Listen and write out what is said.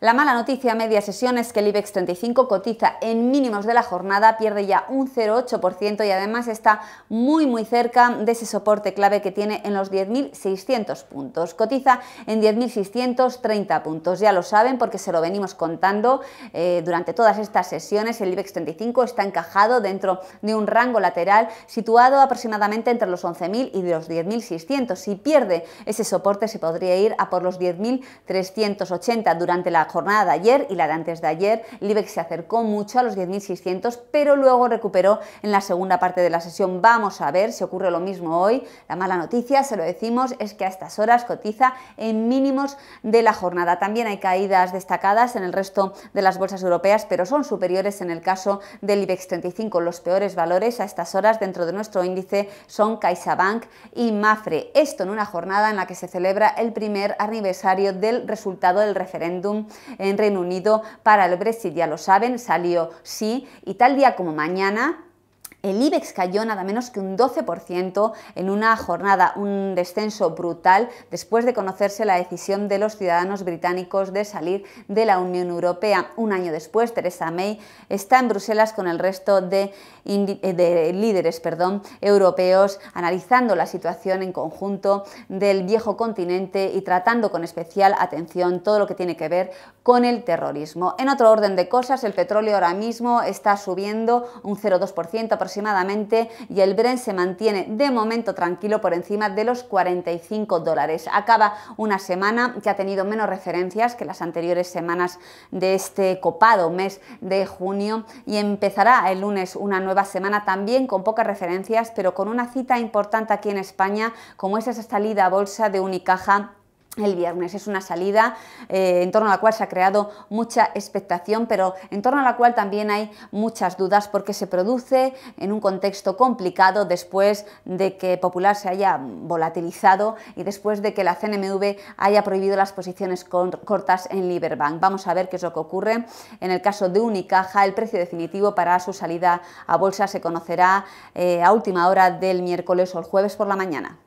La mala noticia a media sesión es que el IBEX 35 cotiza en mínimos de la jornada, pierde ya un 0,8% y además está muy muy cerca de ese soporte clave que tiene en los 10.600 puntos. Cotiza en 10.630 puntos, ya lo saben porque se lo venimos contando eh, durante todas estas sesiones. El IBEX 35 está encajado dentro de un rango lateral situado aproximadamente entre los 11.000 y los 10.600. Si pierde ese soporte se podría ir a por los 10.380 durante la jornada de ayer y la de antes de ayer, el IBEX se acercó mucho a los 10.600, pero luego recuperó en la segunda parte de la sesión. Vamos a ver si ocurre lo mismo hoy. La mala noticia, se lo decimos, es que a estas horas cotiza en mínimos de la jornada. También hay caídas destacadas en el resto de las bolsas europeas, pero son superiores en el caso del IBEX 35. Los peores valores a estas horas dentro de nuestro índice son CaixaBank y Mafre. Esto en una jornada en la que se celebra el primer aniversario del resultado del referéndum en Reino Unido para el Brexit. Ya lo saben, salió sí y tal día como mañana el IBEX cayó nada menos que un 12% en una jornada, un descenso brutal después de conocerse la decisión de los ciudadanos británicos de salir de la Unión Europea. Un año después, Theresa May está en Bruselas con el resto eh, de, líderes perdón, europeos analizando la situación en conjunto del viejo continente y tratando con especial atención todo lo que tiene que ver con el terrorismo. En otro orden de cosas, el petróleo ahora mismo está subiendo un 0,2% aproximadamente y el Brent se mantiene de momento tranquilo por encima de los 45 dólares. Acaba una semana que ha tenido menos referencias que las anteriores semanas de este copado mes de junio y empezará el lunes una nueva semana también con pocas referencias pero con una cita importante aquí en España como es esa salida a bolsa de Unicaja el viernes. Es una salida eh, en torno a la cual se ha creado mucha expectación, pero en torno a la cual también hay muchas dudas porque se produce en un contexto complicado después de que Popular se haya volatilizado y después de que la CNMV haya prohibido las posiciones cortas en Liberbank. Vamos a ver qué es lo que ocurre. En el caso de Unicaja, el precio definitivo para su salida a bolsa se conocerá eh, a última hora del miércoles o el jueves por la mañana.